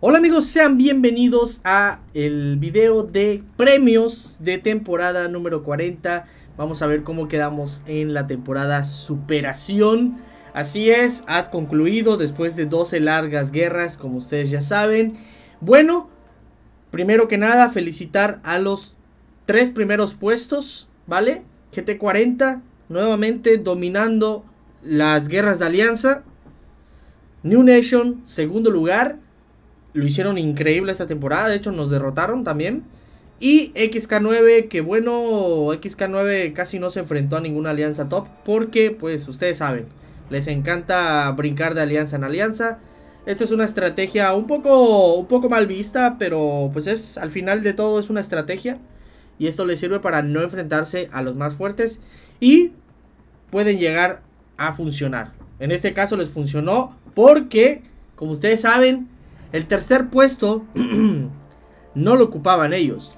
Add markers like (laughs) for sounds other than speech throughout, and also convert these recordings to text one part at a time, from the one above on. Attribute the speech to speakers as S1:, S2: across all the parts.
S1: Hola amigos, sean bienvenidos a el video de premios de temporada número 40. Vamos a ver cómo quedamos en la temporada superación. Así es, ha concluido después de 12 largas guerras, como ustedes ya saben. Bueno, primero que nada, felicitar a los tres primeros puestos, ¿vale? GT40, nuevamente dominando las guerras de alianza. New Nation, segundo lugar. Lo hicieron increíble esta temporada. De hecho, nos derrotaron también. Y XK9, que bueno, XK9 casi no se enfrentó a ninguna alianza top. Porque, pues, ustedes saben, les encanta brincar de alianza en alianza. Esto es una estrategia un poco, un poco mal vista, pero pues es, al final de todo es una estrategia. Y esto les sirve para no enfrentarse a los más fuertes. Y pueden llegar a funcionar. En este caso les funcionó porque, como ustedes saben, el tercer puesto (clears throat) no lo ocupaban ellos.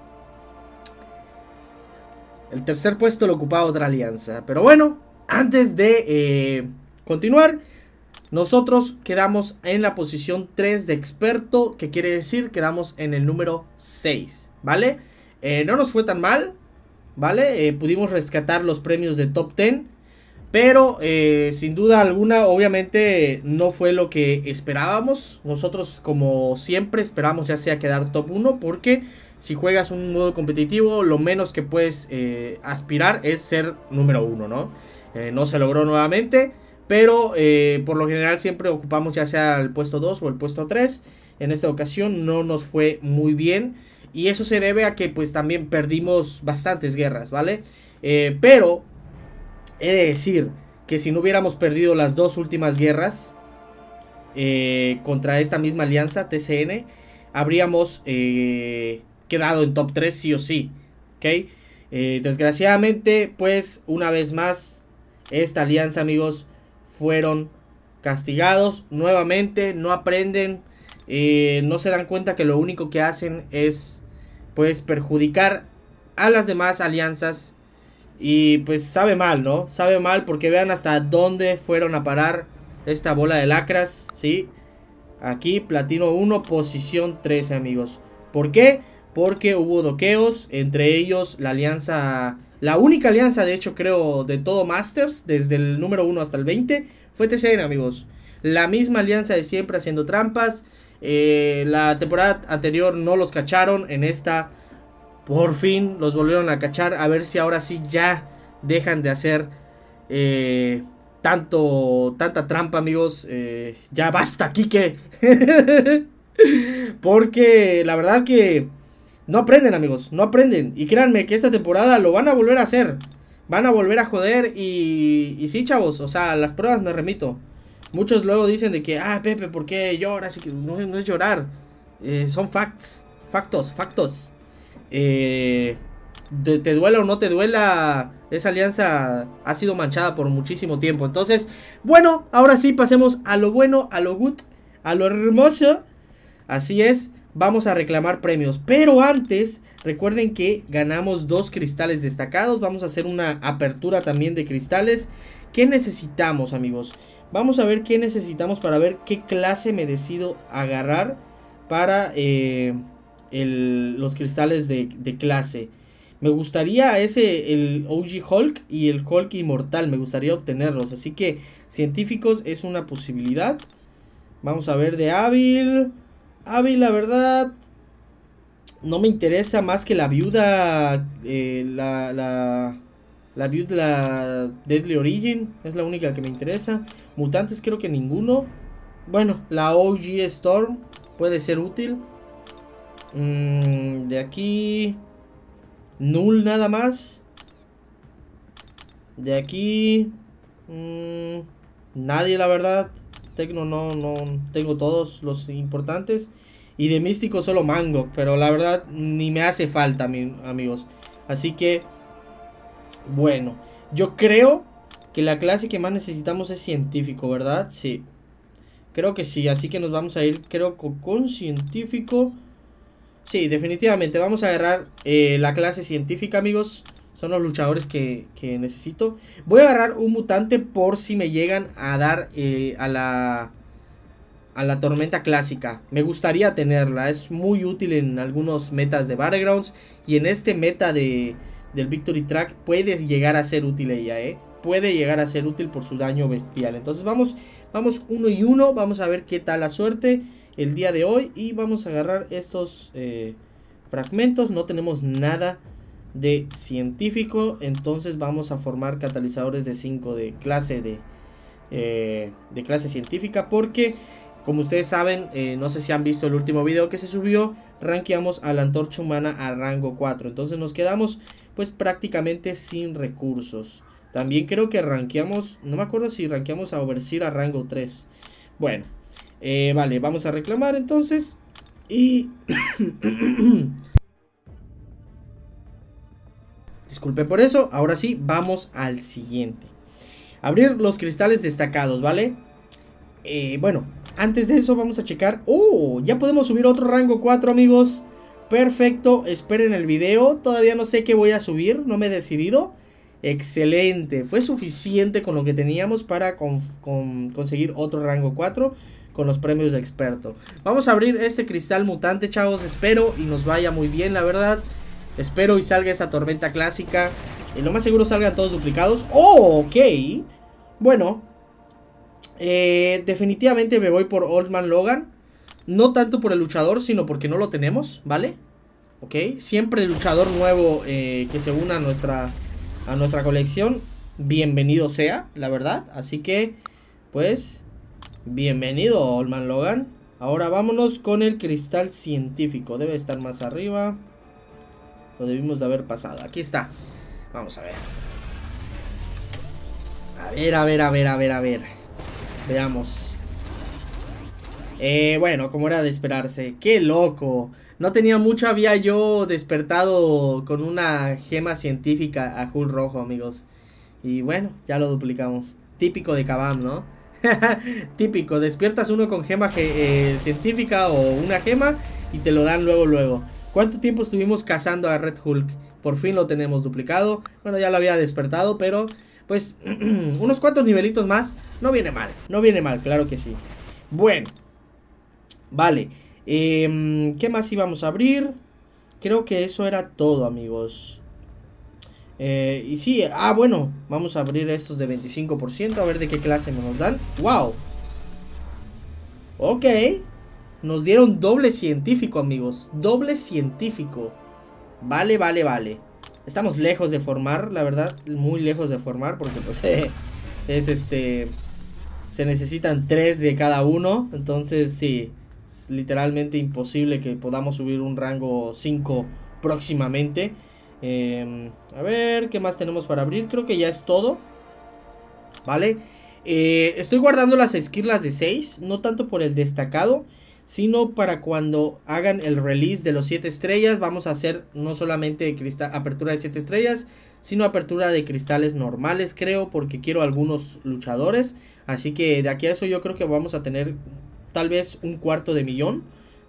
S1: El tercer puesto lo ocupaba otra alianza. Pero bueno, antes de eh, continuar, nosotros quedamos en la posición 3 de experto, que quiere decir quedamos en el número 6, ¿vale? Eh, no nos fue tan mal, ¿vale? Eh, pudimos rescatar los premios de top 10 pero eh, sin duda alguna, obviamente no fue lo que esperábamos. Nosotros como siempre esperamos ya sea quedar top 1 porque si juegas un modo competitivo lo menos que puedes eh, aspirar es ser número 1, ¿no? Eh, no se logró nuevamente, pero por lo general siempre ocupamos ya sea el puesto 2 o el puesto 3. En esta ocasión no nos fue muy bien y eso se debe a que pues también perdimos bastantes guerras, ¿vale? pero He de decir que si no hubiéramos perdido las dos últimas guerras eh, contra esta misma alianza, TCN, habríamos eh, quedado en top 3 sí o sí. Eh, desgraciadamente, pues una vez más, esta alianza, amigos, fueron castigados nuevamente, no aprenden, no se dan cuenta que lo único que hacen es, pues, perjudicar a las demás alianzas y pues sabe mal, ¿no? Sabe mal porque vean hasta dónde fueron a parar esta bola de lacras, ¿sí? Aquí, platino 1, posición 13, amigos. ¿Por qué? Porque hubo doqueos, entre ellos la alianza... La única alianza, de hecho, creo, de todo Masters, desde el número 1 hasta el 20, fue TCN, amigos. La misma alianza de siempre haciendo trampas. Eh, la temporada anterior no los cacharon, en esta por fin los volvieron a cachar. A ver si ahora sí ya dejan de hacer eh, tanto, tanta trampa, amigos. Eh, ya basta, Kike. (laughs) Porque la verdad que no aprenden, amigos. No aprenden. Y créanme que esta temporada lo van a volver a hacer. Van a volver a joder. Y, y sí, chavos. O sea, las pruebas me remito. Muchos luego dicen de que, ah, Pepe, ¿por qué lloras? que no, es llorar. Eh, son facts. Factos, factos. Eh, te, duela o no te duela, esa alianza ha sido manchada por muchísimo tiempo. Entonces, bueno, ahora sí pasemos a lo bueno, a lo good, a lo hermoso. Así es, vamos a reclamar premios. Pero antes, recuerden que ganamos dos cristales destacados. Vamos a hacer una apertura también de cristales. ¿Qué necesitamos, amigos? Vamos a ver qué necesitamos para ver qué clase me decido agarrar para... Eh, los cristales de, clase. Me gustaría ese, el OG Hulk y el Hulk Inmortal, me gustaría obtenerlos. Así que científicos es una posibilidad. Vamos a ver de hábil. Hábil, la verdad, no me interesa más que la viuda, eh, la, la, la viuda la Deadly Origin, es la única que me interesa. Mutantes creo que ninguno. Bueno, la OG Storm puede ser útil. Mm, de aquí... Null nada más. De aquí... Mm, nadie, la verdad. Tecno no, no... Tengo todos los importantes. Y de místico solo Mango. Pero la verdad ni me hace falta, amigos. Así que... Bueno. Yo creo que la clase que más necesitamos es científico, ¿verdad? Sí. Creo que sí. Así que nos vamos a ir, creo, con científico... Sí, definitivamente. Vamos a agarrar eh, la clase científica, amigos. Son los luchadores que, necesito. Voy a agarrar un mutante por si me llegan a dar eh, a la... A la tormenta clásica. Me gustaría tenerla. Es muy útil en algunos metas de Battlegrounds. Y en este meta de, del Victory Track puede llegar a ser útil ella, ¿eh? Puede llegar a ser útil por su daño bestial. Entonces vamos, vamos uno y uno. Vamos a ver qué tal la suerte el día de hoy y vamos a agarrar estos eh, fragmentos. No tenemos nada de científico, entonces vamos a formar catalizadores de 5 de clase de, eh, de clase científica porque como ustedes saben, eh, no sé si han visto el último video que se subió, rankeamos a la antorcha humana a rango 4. Entonces nos quedamos pues prácticamente sin recursos. También creo que rankeamos, no me acuerdo si ranqueamos a Overseer a rango 3. Bueno, eh, vale, vamos a reclamar entonces. Y... (coughs) Disculpe por eso. Ahora sí, vamos al siguiente. Abrir los cristales destacados, ¿vale? Eh, bueno, antes de eso vamos a checar. ¡Oh! Ya podemos subir otro rango 4, amigos. Perfecto, esperen el video. Todavía no sé qué voy a subir, no me he decidido. Excelente, fue suficiente con lo que teníamos para conseguir otro rango 4 con los premios de experto. Vamos a abrir este cristal mutante, chavos. Espero y nos vaya muy bien, la verdad. Espero y salga esa tormenta clásica. Y lo más seguro salgan todos duplicados. ¡Oh, ok! Bueno. Eh, definitivamente me voy por Old Man Logan. No tanto por el luchador, sino porque no lo tenemos, ¿vale? Ok, siempre el luchador nuevo eh, que se una nuestra, a nuestra colección, bienvenido sea, la verdad. Así que, pues, Bienvenido, Olman Logan. Ahora vámonos con el cristal científico. Debe estar más arriba. Lo debimos de haber pasado. Aquí está. Vamos a ver. A ver, a ver, a ver, a ver, a ver. Veamos. Eh, bueno, como era de esperarse. ¡Qué loco! No tenía mucho, había yo despertado con una gema científica azul rojo, amigos. Y bueno, ya lo duplicamos. Típico de Kabam, ¿no? (laughs) Típico, despiertas uno con gema eh, científica o una gema y te lo dan luego, luego. ¿Cuánto tiempo estuvimos cazando a Red Hulk? Por fin lo tenemos duplicado. Bueno, ya lo había despertado, pero pues (clears throat) unos cuantos nivelitos más. No viene mal, no viene mal, claro que sí. Bueno, vale. Em, ¿Qué más íbamos a abrir? Creo que eso era todo, amigos. Eh, y sí, ah, bueno, vamos a abrir estos de 25%, a ver de qué clase nos dan. ¡Wow! Ok, nos dieron doble científico, amigos. Doble científico. Vale, vale, vale. Estamos lejos de formar, la verdad, muy lejos de formar, porque pues (laughs) eh, es este... Se necesitan tres de cada uno, entonces sí, es literalmente imposible que podamos subir un rango 5 próximamente. Em, a ver, ¿qué más tenemos para abrir? Creo que ya es todo. ¿Vale? Eh, estoy guardando las esquirlas de 6, no tanto por el destacado, sino para cuando hagan el release de los 7 estrellas. Vamos a hacer no solamente apertura de 7 estrellas, sino apertura de cristales normales, creo, porque quiero algunos luchadores. Así que de aquí a eso yo creo que vamos a tener tal vez un cuarto de millón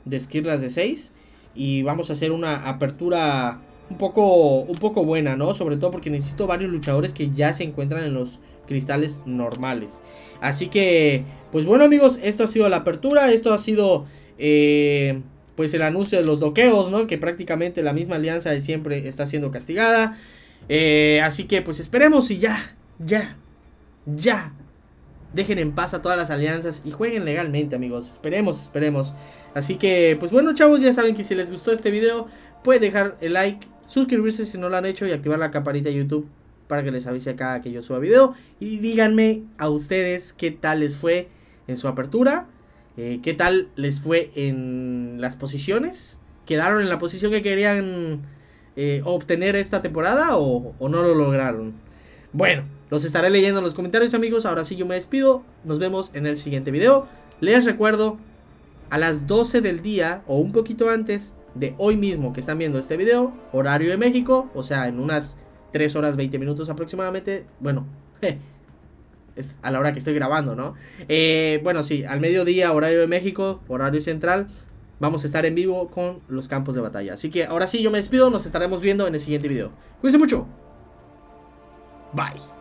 S1: de esquirlas de 6. Y vamos a hacer una apertura un poco, un poco buena, ¿no? Sobre todo porque necesito varios luchadores que ya se encuentran en los cristales normales. Así que, pues bueno amigos, esto ha sido la apertura, esto ha sido... Eh, pues el anuncio de los doqueos, ¿no? Que prácticamente la misma alianza de siempre está siendo castigada. Eh, así que pues esperemos y ya, ya, ya. Dejen en paz a todas las alianzas y jueguen legalmente amigos. Esperemos, esperemos. Así que pues bueno chavos, ya saben que si les gustó este video, Puede dejar el like, suscribirse si no lo han hecho y activar la campanita de YouTube para que les avise cada que yo suba video. Y díganme a ustedes qué tal les fue en su apertura, eh, qué tal les fue en las posiciones. ¿Quedaron en la posición que querían eh, obtener esta temporada o, o no lo lograron? Bueno, los estaré leyendo en los comentarios amigos. Ahora sí yo me despido. Nos vemos en el siguiente video. Les recuerdo, a las 12 del día o un poquito antes de hoy mismo que están viendo este video, horario de México, o sea, en unas 3 horas 20 minutos aproximadamente, bueno, (laughs) es a la hora que estoy grabando, ¿no? Eh, bueno, sí, al mediodía, horario de México, horario central, vamos a estar en vivo con los campos de batalla. Así que ahora sí, yo me despido, nos estaremos viendo en el siguiente video. Cuídense mucho. Bye.